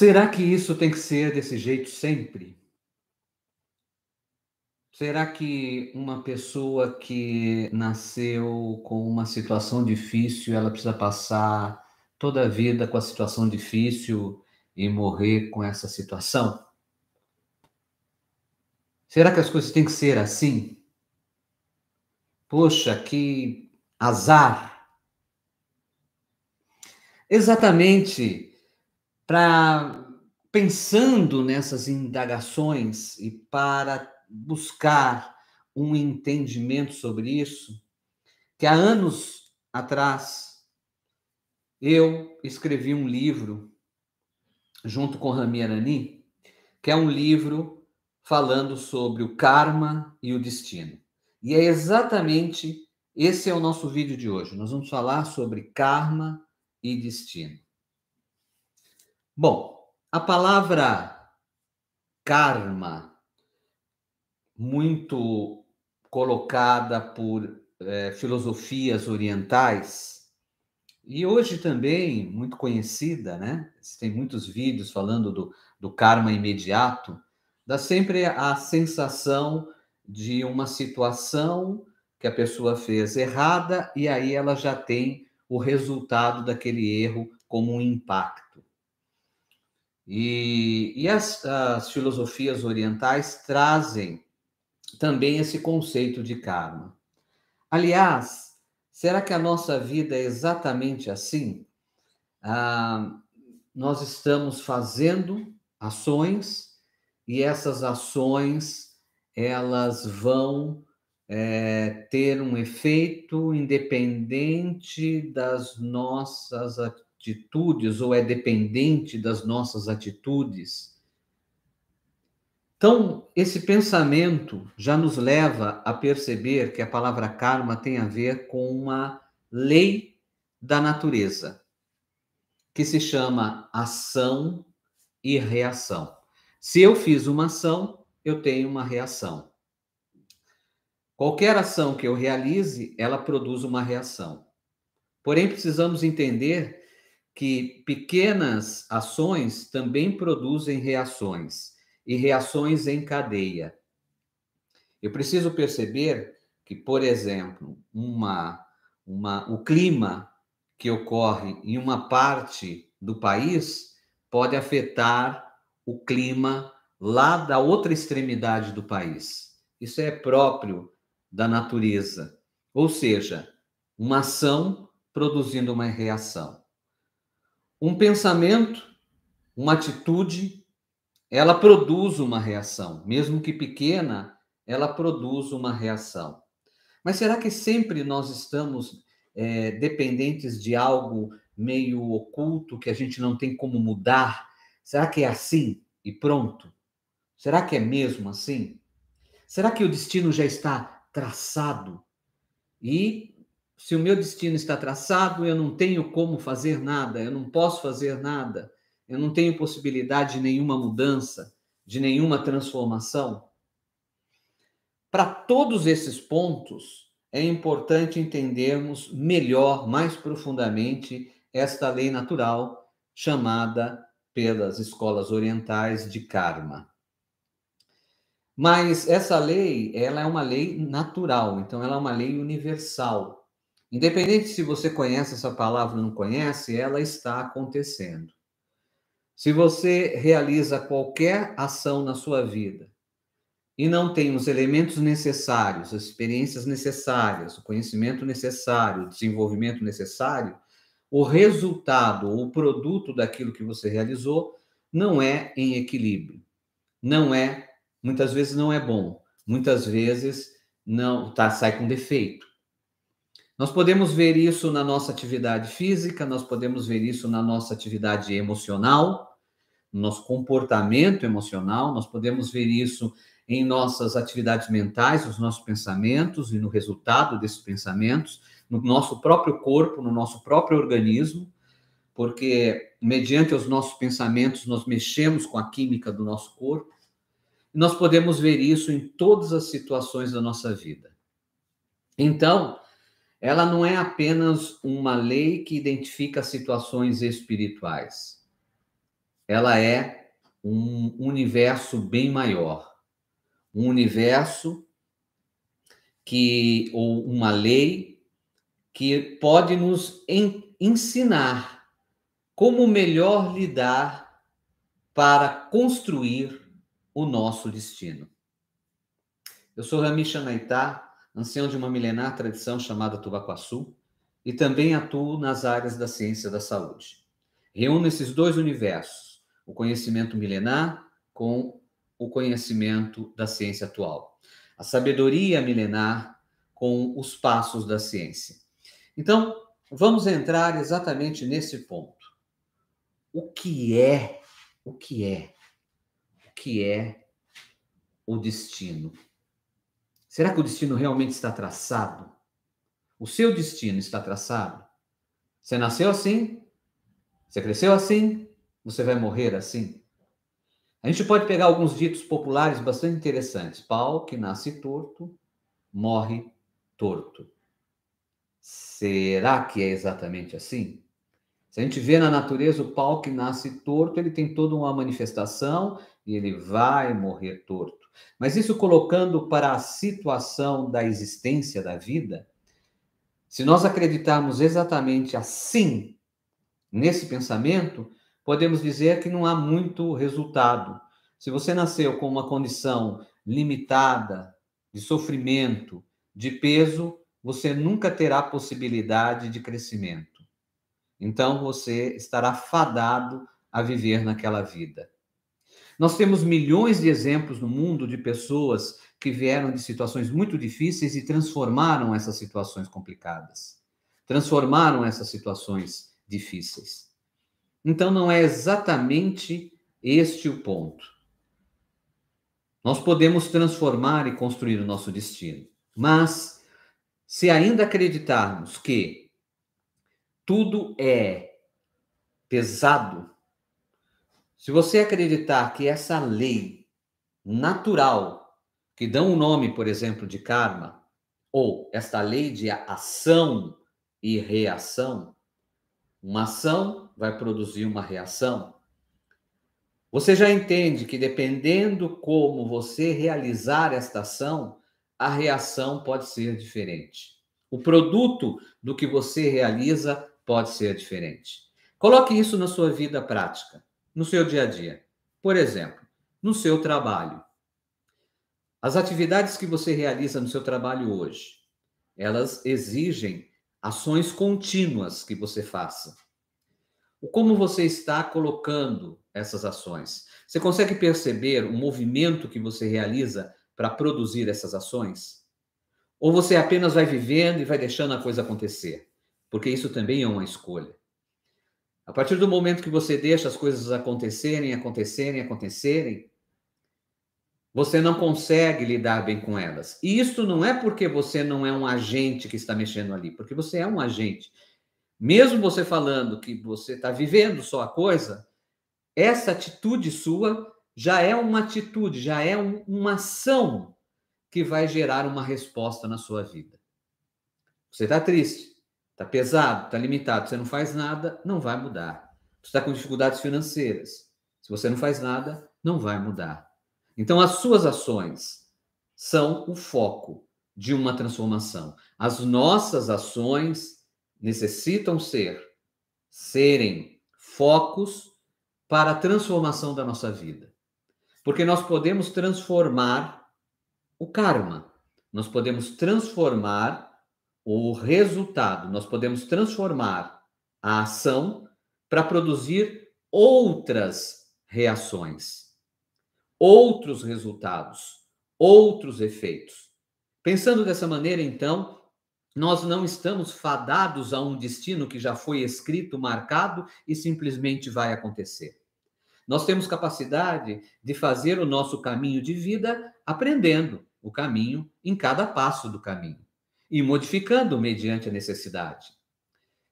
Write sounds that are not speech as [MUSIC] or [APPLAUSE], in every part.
Será que isso tem que ser desse jeito sempre? Será que uma pessoa que nasceu com uma situação difícil, ela precisa passar toda a vida com a situação difícil e morrer com essa situação? Será que as coisas têm que ser assim? Poxa, que azar! Exatamente para pensando nessas indagações e para buscar um entendimento sobre isso, que há anos atrás eu escrevi um livro junto com Rami Arani, que é um livro falando sobre o karma e o destino. E é exatamente esse é o nosso vídeo de hoje. Nós vamos falar sobre karma e destino. Bom, a palavra karma, muito colocada por é, filosofias orientais, e hoje também muito conhecida, né? Tem muitos vídeos falando do, do karma imediato, dá sempre a sensação de uma situação que a pessoa fez errada e aí ela já tem o resultado daquele erro como um impacto. E, e as, as filosofias orientais trazem também esse conceito de karma. Aliás, será que a nossa vida é exatamente assim? Ah, nós estamos fazendo ações e essas ações elas vão é, ter um efeito independente das nossas atitudes ou é dependente das nossas atitudes. Então, esse pensamento já nos leva a perceber que a palavra karma tem a ver com uma lei da natureza, que se chama ação e reação. Se eu fiz uma ação, eu tenho uma reação. Qualquer ação que eu realize, ela produz uma reação. Porém, precisamos entender que pequenas ações também produzem reações e reações em cadeia. Eu preciso perceber que, por exemplo, uma, uma, o clima que ocorre em uma parte do país pode afetar o clima lá da outra extremidade do país. Isso é próprio da natureza. Ou seja, uma ação produzindo uma reação um pensamento, uma atitude, ela produz uma reação, mesmo que pequena, ela produz uma reação. Mas será que sempre nós estamos é, dependentes de algo meio oculto que a gente não tem como mudar? Será que é assim e pronto? Será que é mesmo assim? Será que o destino já está traçado? E se o meu destino está traçado, eu não tenho como fazer nada, eu não posso fazer nada, eu não tenho possibilidade de nenhuma mudança, de nenhuma transformação. Para todos esses pontos, é importante entendermos melhor, mais profundamente, esta lei natural chamada pelas escolas orientais de karma. Mas essa lei, ela é uma lei natural, então ela é uma lei universal. Independente se você conhece essa palavra ou não conhece, ela está acontecendo. Se você realiza qualquer ação na sua vida e não tem os elementos necessários, as experiências necessárias, o conhecimento necessário, o desenvolvimento necessário, o resultado o produto daquilo que você realizou não é em equilíbrio. Não é, muitas vezes não é bom, muitas vezes não tá sai com defeito. Nós podemos ver isso na nossa atividade física, nós podemos ver isso na nossa atividade emocional, no nosso comportamento emocional, nós podemos ver isso em nossas atividades mentais, os nossos pensamentos e no resultado desses pensamentos, no nosso próprio corpo, no nosso próprio organismo, porque mediante os nossos pensamentos nós mexemos com a química do nosso corpo. E nós podemos ver isso em todas as situações da nossa vida. Então, ela não é apenas uma lei que identifica situações espirituais. Ela é um universo bem maior. Um universo que ou uma lei que pode nos ensinar como melhor lidar para construir o nosso destino. Eu sou Ramisha Naitá, ancião de uma milenar tradição chamada Tubacuaçu, e também atuo nas áreas da ciência da saúde. Reúno esses dois universos, o conhecimento milenar com o conhecimento da ciência atual, a sabedoria milenar com os passos da ciência. Então, vamos entrar exatamente nesse ponto. O que é, o que é, o que é o destino? Será que o destino realmente está traçado? O seu destino está traçado? Você nasceu assim? Você cresceu assim? Você vai morrer assim? A gente pode pegar alguns ditos populares bastante interessantes. Pau que nasce torto, morre torto. Será que é exatamente assim? Se a gente vê na natureza o pau que nasce torto, ele tem toda uma manifestação e ele vai morrer torto. Mas isso colocando para a situação da existência da vida, se nós acreditarmos exatamente assim, nesse pensamento, podemos dizer que não há muito resultado. Se você nasceu com uma condição limitada, de sofrimento, de peso, você nunca terá possibilidade de crescimento. Então você estará fadado a viver naquela vida. Nós temos milhões de exemplos no mundo de pessoas que vieram de situações muito difíceis e transformaram essas situações complicadas. Transformaram essas situações difíceis. Então, não é exatamente este o ponto. Nós podemos transformar e construir o nosso destino, mas se ainda acreditarmos que tudo é pesado, se você acreditar que essa lei natural, que dão o nome, por exemplo, de karma, ou esta lei de ação e reação, uma ação vai produzir uma reação. Você já entende que dependendo como você realizar esta ação, a reação pode ser diferente. O produto do que você realiza pode ser diferente. Coloque isso na sua vida prática no seu dia a dia. Por exemplo, no seu trabalho. As atividades que você realiza no seu trabalho hoje, elas exigem ações contínuas que você faça. O como você está colocando essas ações? Você consegue perceber o movimento que você realiza para produzir essas ações? Ou você apenas vai vivendo e vai deixando a coisa acontecer? Porque isso também é uma escolha. A partir do momento que você deixa as coisas acontecerem, acontecerem, acontecerem, você não consegue lidar bem com elas. E isso não é porque você não é um agente que está mexendo ali, porque você é um agente. Mesmo você falando que você está vivendo só a coisa, essa atitude sua já é uma atitude, já é um, uma ação que vai gerar uma resposta na sua vida. Você está triste. Está pesado, está limitado, você não faz nada, não vai mudar. Você está com dificuldades financeiras. Se você não faz nada, não vai mudar. Então, as suas ações são o foco de uma transformação. As nossas ações necessitam ser, serem focos para a transformação da nossa vida. Porque nós podemos transformar o karma, nós podemos transformar o resultado. Nós podemos transformar a ação para produzir outras reações, outros resultados, outros efeitos. Pensando dessa maneira, então, nós não estamos fadados a um destino que já foi escrito, marcado e simplesmente vai acontecer. Nós temos capacidade de fazer o nosso caminho de vida aprendendo o caminho em cada passo do caminho e modificando mediante a necessidade.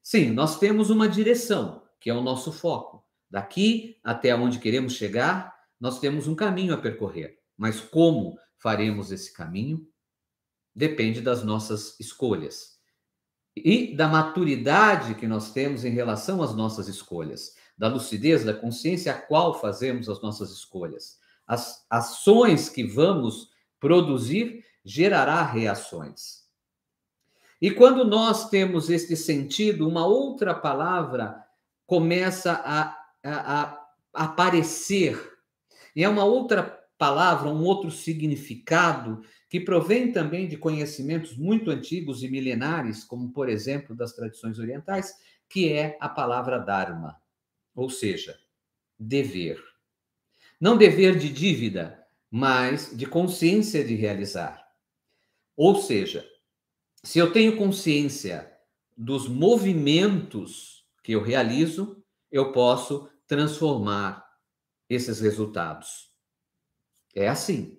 Sim, nós temos uma direção, que é o nosso foco. Daqui até onde queremos chegar, nós temos um caminho a percorrer. Mas como faremos esse caminho? Depende das nossas escolhas e da maturidade que nós temos em relação às nossas escolhas, da lucidez, da consciência a qual fazemos as nossas escolhas. As ações que vamos produzir gerará reações. E quando nós temos este sentido, uma outra palavra começa a, a, a aparecer. E é uma outra palavra, um outro significado que provém também de conhecimentos muito antigos e milenares, como por exemplo das tradições orientais, que é a palavra dharma, ou seja, dever. Não dever de dívida, mas de consciência de realizar. Ou seja, se eu tenho consciência dos movimentos que eu realizo, eu posso transformar esses resultados. É assim.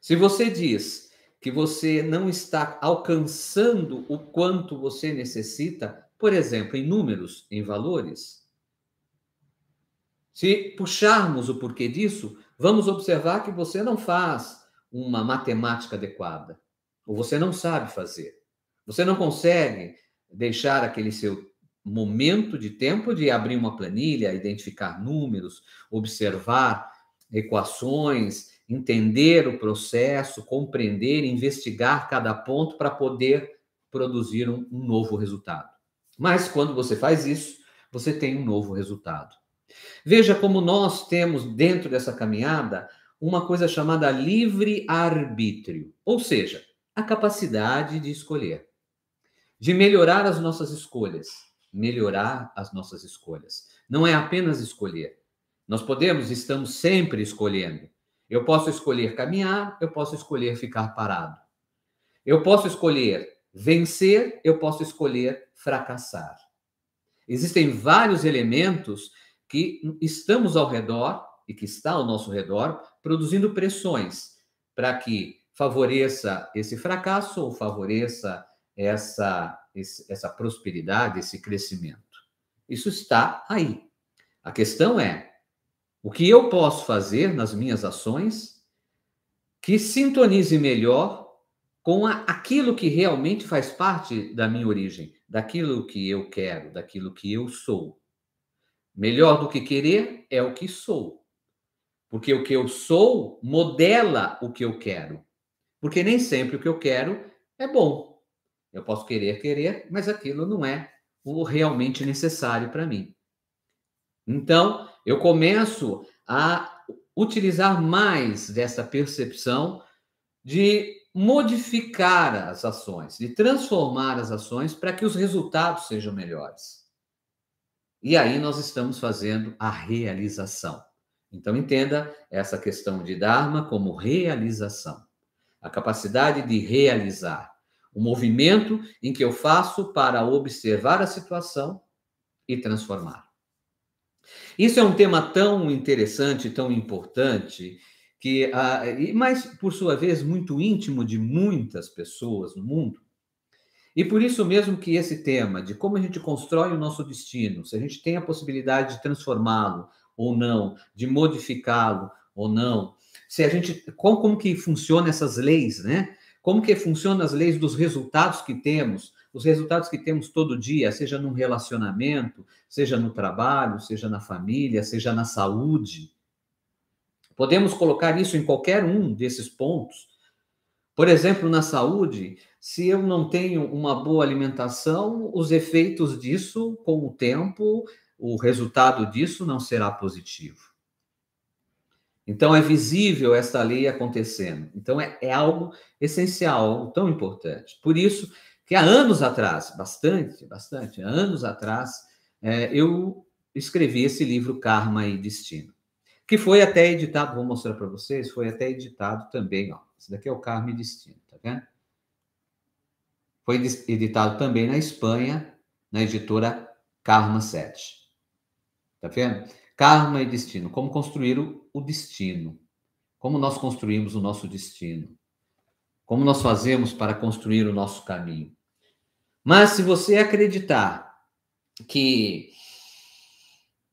Se você diz que você não está alcançando o quanto você necessita, por exemplo, em números, em valores, se puxarmos o porquê disso, vamos observar que você não faz uma matemática adequada ou você não sabe fazer. Você não consegue deixar aquele seu momento de tempo de abrir uma planilha, identificar números, observar equações, entender o processo, compreender, investigar cada ponto para poder produzir um, um, novo resultado. Mas quando você faz isso, você tem um novo resultado. Veja como nós temos dentro dessa caminhada uma coisa chamada livre arbítrio, ou seja, a capacidade de escolher, de melhorar as nossas escolhas. Melhorar as nossas escolhas. Não é apenas escolher. Nós podemos, estamos sempre escolhendo. Eu posso escolher caminhar, eu posso escolher ficar parado. Eu posso escolher vencer, eu posso escolher fracassar. Existem vários elementos que estamos ao redor e que está ao nosso redor produzindo pressões para que favoreça esse fracasso ou favoreça essa, essa prosperidade, esse crescimento. Isso está aí. A questão é o que eu posso fazer nas minhas ações que sintonize melhor com a, aquilo que realmente faz parte da minha origem, daquilo que eu quero, daquilo que eu sou. Melhor do que querer é o que sou. Porque o que eu sou modela o que eu quero. Porque nem sempre o que eu quero é bom. Eu posso querer, querer, mas aquilo não é o realmente necessário para mim. Então, eu começo a utilizar mais dessa percepção de modificar as ações, de transformar as ações para que os resultados sejam melhores. E aí nós estamos fazendo a realização. Então entenda essa questão de Dharma como realização a capacidade de realizar. O movimento em que eu faço para observar a situação e transformar. Isso é um tema tão interessante, tão importante, que, ah, mas, por sua vez, muito íntimo de muitas pessoas no mundo. E por isso mesmo que esse tema de como a gente constrói o nosso destino, se a gente tem a possibilidade de transformá-lo ou não, de modificá-lo ou não, se a gente como, como que funciona essas leis, né? Como que funcionam as leis dos resultados que temos, os resultados que temos todo dia, seja num relacionamento, seja no trabalho, seja na família, seja na saúde. Podemos colocar isso em qualquer um desses pontos. Por exemplo, na saúde, se eu não tenho uma boa alimentação, os efeitos disso, com o tempo, o resultado disso não será positivo. Então, é visível esta lei acontecendo. Então, é, é algo essencial, algo tão importante. Por isso que há anos atrás, bastante, bastante, anos atrás, é, eu escrevi esse livro Karma e Destino, que foi até editado, vou mostrar para vocês, foi até editado também, ó. Esse daqui é o Karma e Destino, tá vendo? Foi editado também na Espanha, na editora Karma 7. Tá vendo? Karma e Destino, como construir o o destino, como nós construímos o nosso destino, como nós fazemos para construir o nosso caminho. Mas se você acreditar que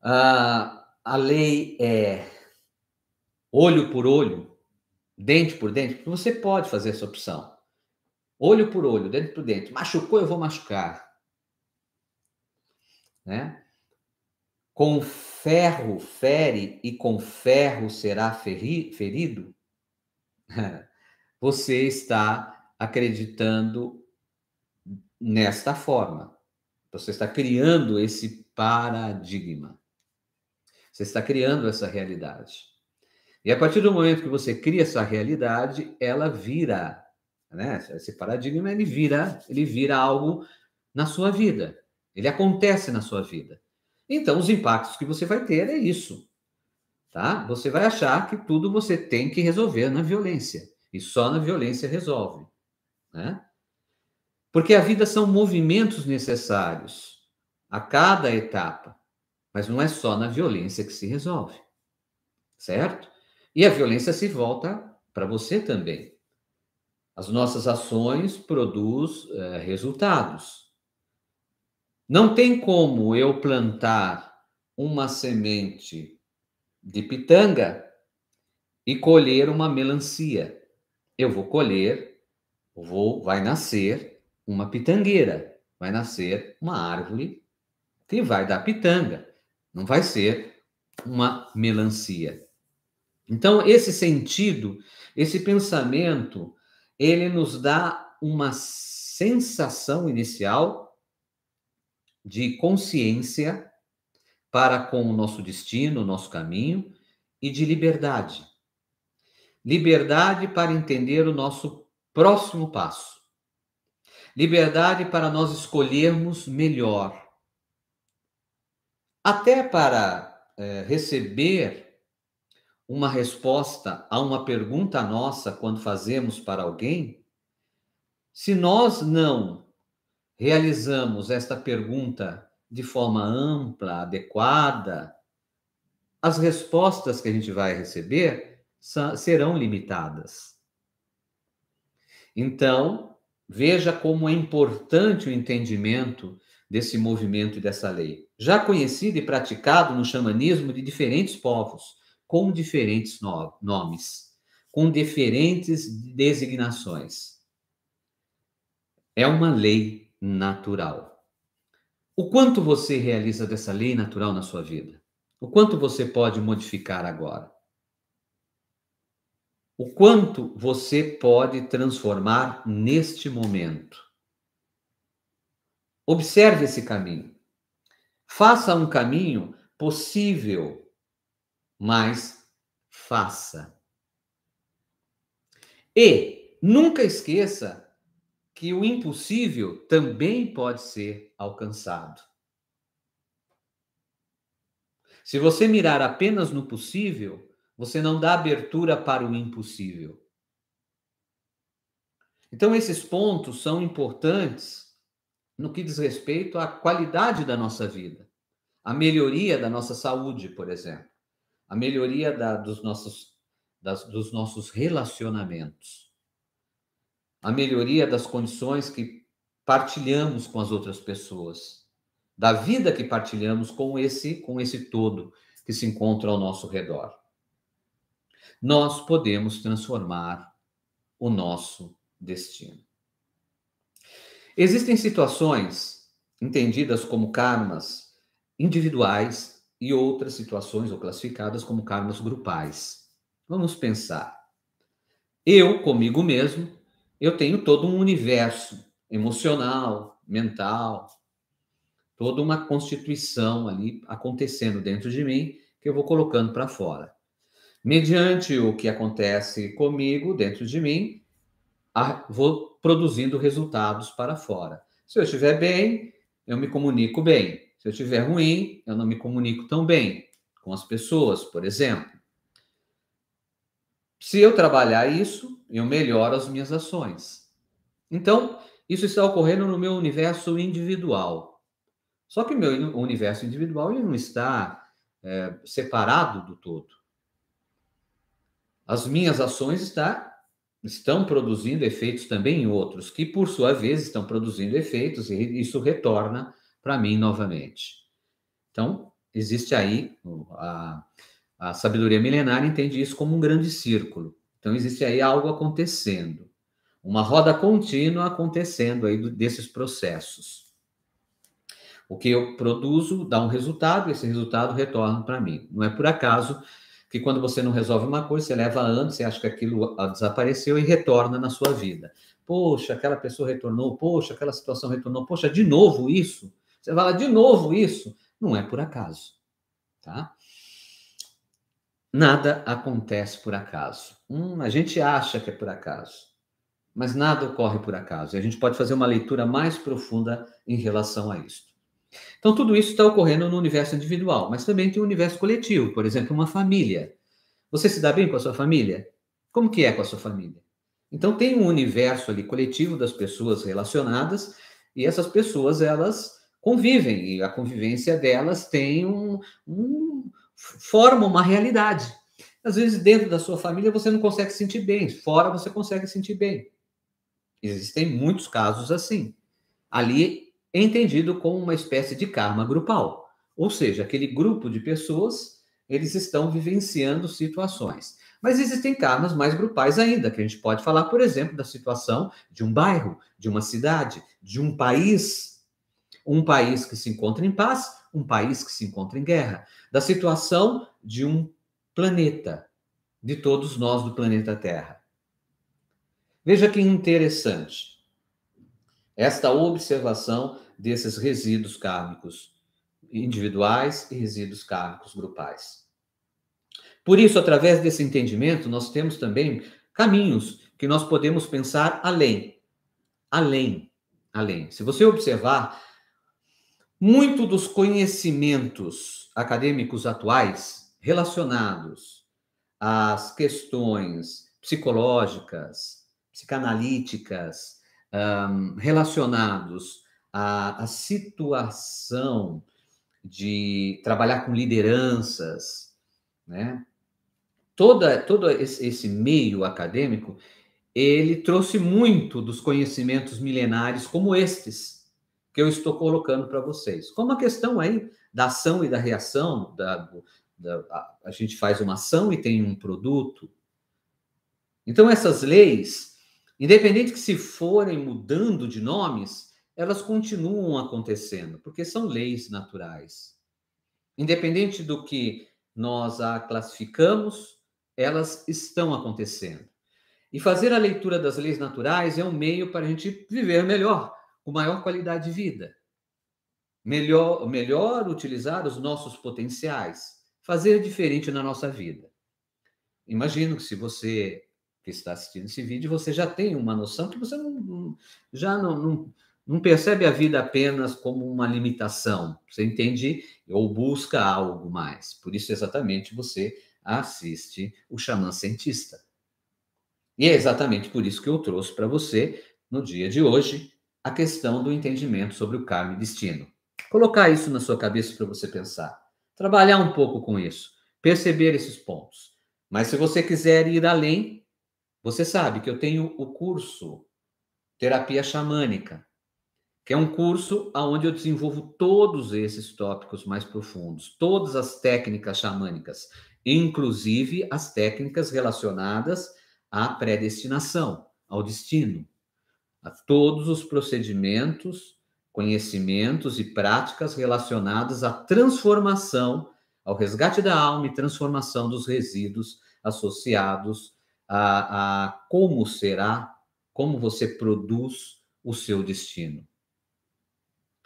uh, a lei é olho por olho, dente por dente, você pode fazer essa opção. Olho por olho, dente por dente. Machucou, eu vou machucar. Né? ferro fere e com ferro será ferri, ferido? [LAUGHS] Você está acreditando nesta forma. Você está criando esse paradigma. Você está criando essa realidade. E a partir do momento que você cria essa realidade, ela vira, né? Esse paradigma ele vira, ele vira algo na sua vida. Ele acontece na sua vida. Então, os impactos que você vai ter é isso. Tá? Você vai achar que tudo você tem que resolver na violência. E só na violência resolve. Né? Porque a vida são movimentos necessários a cada etapa. Mas não é só na violência que se resolve. Certo? E a violência se volta para você também. As nossas ações produzem eh, é, resultados. Não tem como eu plantar uma semente de pitanga e colher uma melancia. Eu vou colher, vou, vai nascer uma pitangueira, vai nascer uma árvore que vai dar pitanga, não vai ser uma melancia. Então, esse sentido, esse pensamento, ele nos dá uma sensação inicial de consciência para com o nosso destino, o nosso caminho e de liberdade. Liberdade para entender o nosso próximo passo. Liberdade para nós escolhermos melhor. Até para é, receber uma resposta a uma pergunta nossa quando fazemos para alguém, se nós não realizamos esta pergunta de forma ampla, adequada, as respostas que a gente vai receber serão limitadas. Então, veja como é importante o entendimento desse movimento e dessa lei, já conhecido e praticado no xamanismo de diferentes povos, com diferentes no nomes, com diferentes designações. É uma lei natural. O quanto você realiza dessa lei natural na sua vida? O quanto você pode modificar agora? O quanto você pode transformar neste momento? Observe esse caminho. Faça um caminho possível, mas faça. E nunca esqueça que o impossível também pode ser alcançado. Se você mirar apenas no possível, você não dá abertura para o impossível. Então, esses pontos são importantes no que diz respeito à qualidade da nossa vida, a melhoria da nossa saúde, por exemplo, a melhoria da, dos, nossos, das, dos nossos relacionamentos a melhoria das condições que partilhamos com as outras pessoas, da vida que partilhamos com esse com esse todo que se encontra ao nosso redor. Nós podemos transformar o nosso destino. Existem situações entendidas como karmas individuais e outras situações ou classificadas como karmas grupais. Vamos pensar. Eu comigo mesmo eu tenho todo um universo emocional, mental, toda uma constituição ali acontecendo dentro de mim que eu vou colocando para fora. Mediante o que acontece comigo dentro de mim, vou produzindo resultados para fora. Se eu estiver bem, eu me comunico bem. Se eu estiver ruim, eu não me comunico tão bem com as pessoas, por exemplo. Se eu trabalhar isso, eu melhoro as minhas ações. Então, isso está ocorrendo no meu universo individual. Só que o meu universo individual ele não está é, separado do todo. As minhas ações está, estão produzindo efeitos também em outros, que por sua vez estão produzindo efeitos e isso retorna para mim novamente. Então, existe aí a, a sabedoria milenar entende isso como um grande círculo. Então existe aí algo acontecendo, uma roda contínua acontecendo aí desses processos. O que eu produzo dá um resultado, esse resultado retorna para mim. Não é por acaso que quando você não resolve uma coisa, você leva anos, você acha que aquilo ah, desapareceu e retorna na sua vida. Poxa, aquela pessoa retornou, poxa, aquela situação retornou, poxa, de novo isso? Você fala de novo isso? Não é por acaso, tá? Nada acontece por acaso. Hum, a gente acha que é por acaso, mas nada ocorre por acaso. E a gente pode fazer uma leitura mais profunda em relação a isso. Então, tudo isso está ocorrendo no universo individual, mas também tem o um universo coletivo, por exemplo, uma família. Você se dá bem com a sua família? Como que é com a sua família? Então, tem um universo ali coletivo das pessoas relacionadas, e essas pessoas, elas convivem, e a convivência delas tem um, um forma uma realidade. Às vezes, dentro da sua família, você não consegue se sentir bem, fora você consegue se sentir bem. Existem muitos casos assim. Ali entendido como uma espécie de karma grupal, ou seja, aquele grupo de pessoas, eles estão vivenciando situações. Mas existem karmas mais grupais ainda, que a gente pode falar, por exemplo, da situação de um bairro, de uma cidade, de um país, um país que se encontra em paz, um país que se encontra em guerra. Da situação de um planeta, de todos nós do planeta Terra. Veja que interessante esta observação desses resíduos kármicos individuais e resíduos kármicos grupais. Por isso, através desse entendimento, nós temos também caminhos que nós podemos pensar além, além, além. Se você observar muito dos conhecimentos acadêmicos atuais relacionados às questões psicológicas, psicanalíticas, um, relacionados à, à situação de trabalhar com lideranças, né? Toda, todo esse, esse meio acadêmico, ele trouxe muito dos conhecimentos milenares como estes, que eu estou colocando para vocês. Como a questão aí da ação e da reação, da, da, a, a gente faz uma ação e tem um produto. Então, essas leis, independente que se forem mudando de nomes, elas continuam acontecendo, porque são leis naturais. Independente do que nós a classificamos, elas estão acontecendo. E fazer a leitura das leis naturais é um meio para a gente viver melhor, com maior qualidade de vida, melhor, melhor utilizar os nossos potenciais, fazer diferente na nossa vida. Imagino que se você que está assistindo esse vídeo, você já tem uma noção que você não, já não, não, não percebe a vida apenas como uma limitação. Você entende ou busca algo mais. Por isso, exatamente, você assiste o Xamã Cientista. E é exatamente por isso que eu trouxe para você, no dia de hoje, a questão do entendimento sobre o karma e destino. Colocar isso na sua cabeça para você pensar. Trabalhar um pouco com isso. Perceber esses pontos. Mas se você quiser ir além, você sabe que eu tenho o curso Terapia Xamânica, que é um curso onde eu desenvolvo todos esses tópicos mais profundos, todas as técnicas xamânicas, inclusive as técnicas relacionadas à predestinação, ao destino, a todos os procedimentos, conhecimentos e práticas relacionadas à transformação, ao resgate da alma e transformação dos resíduos associados a, a como será, como você produz o seu destino.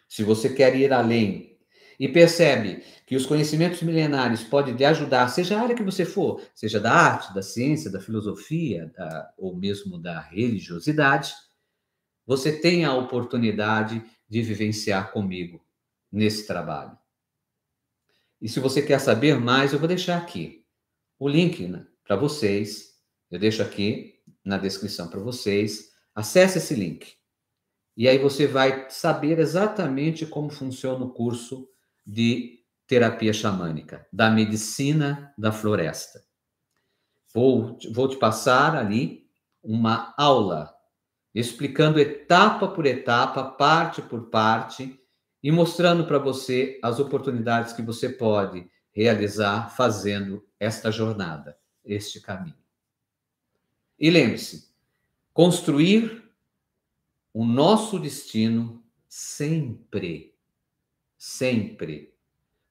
Se você quer ir além e percebe que os conhecimentos milenares podem te ajudar, seja a área que você for, seja da arte, da ciência, da filosofia, da, ou mesmo da religiosidade, você tem a oportunidade de vivenciar comigo nesse trabalho. E se você quer saber mais, eu vou deixar aqui o link né, para vocês. Eu deixo aqui na descrição para vocês. Acesse esse link. E aí você vai saber exatamente como funciona o curso de terapia xamânica, da medicina da floresta. Vou, vou te passar ali uma aula explicando etapa por etapa, parte por parte, e mostrando para você as oportunidades que você pode realizar fazendo esta jornada, este caminho. E lembre-se, construir o nosso destino sempre, sempre.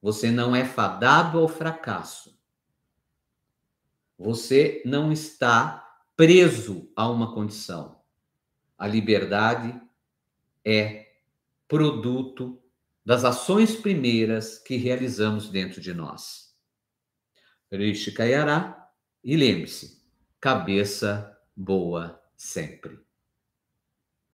Você não é fadado ao fracasso. Você não está preso a uma condição. A liberdade é produto das ações primeiras que realizamos dentro de nós. Rishi Kayará, e lembre-se, cabeça boa sempre.